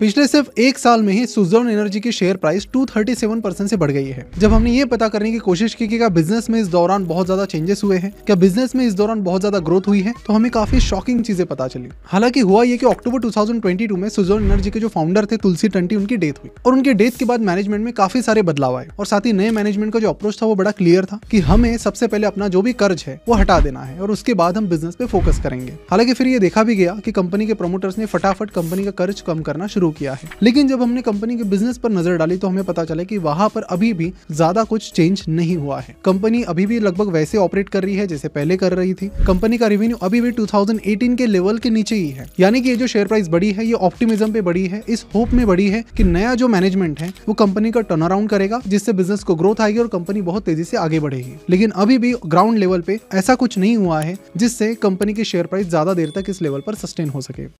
पिछले सिर्फ एक साल में ही सुजोन एनर्जी की शेयर प्राइस 237 परसेंट से बढ़ गई है जब हमने ये पता करने की कोशिश की कि क्या बिजनेस में इस दौरान बहुत ज्यादा चेंजेस हुए हैं क्या बिजनेस में इस दौरान बहुत ज्यादा ग्रोथ हुई है तो हमें काफी शॉकिंग चीजें पता चली हालांकि हुआ ये कि अक्टूबर 2022 में सुजोन एनर्जी के जो फाउंडर थे तुलसी टंटी उनकी डेथ हुई और उनके डेथ के बाद मैनेजमेंट में काफी सारे बदलाव आए और साथ ही नए मैनेजमेंट का जो अप्रोच था वो बड़ा क्लियर था की हमें सबसे पहले अपना जो भी कर्ज है वो हटा देना है और उसके बाद हम बिजनेस पे फोकस करेंगे हालांकि फिर ये देखा भी गया की कंपनी के प्रोमोटर्स ने फटाफट कंपनी का कर्ज कम करना शुरू शुरू किया है लेकिन जब हमने कंपनी के बिजनेस पर नजर डाली तो हमें पता चला कि वहाँ पर अभी भी ज्यादा कुछ चेंज नहीं हुआ है कंपनी अभी भी लगभग वैसे ऑपरेट कर रही है जैसे पहले कर रही थी कंपनी का रेवेन्यू अभी भी 2018 के लेवल के नीचे ही है यानी कि ये जो शेयर प्राइस बढ़ी है ये ऑप्टिमिज्म पे बढ़ी है इस होप में बढ़ी है कि नया जो मैनेजमेंट है वो कंपनी का टर्न अराउंड करेगा जिससे बिजनेस को ग्रोथ आएगी और कंपनी बहुत तेजी से आगे बढ़ेगी लेकिन अभी भी ग्राउंड लेवल पे ऐसा कुछ नहीं हुआ है जिससे कंपनी के शेयर प्राइस ज्यादा देर तक इस लेवल पर सस्टेन हो सके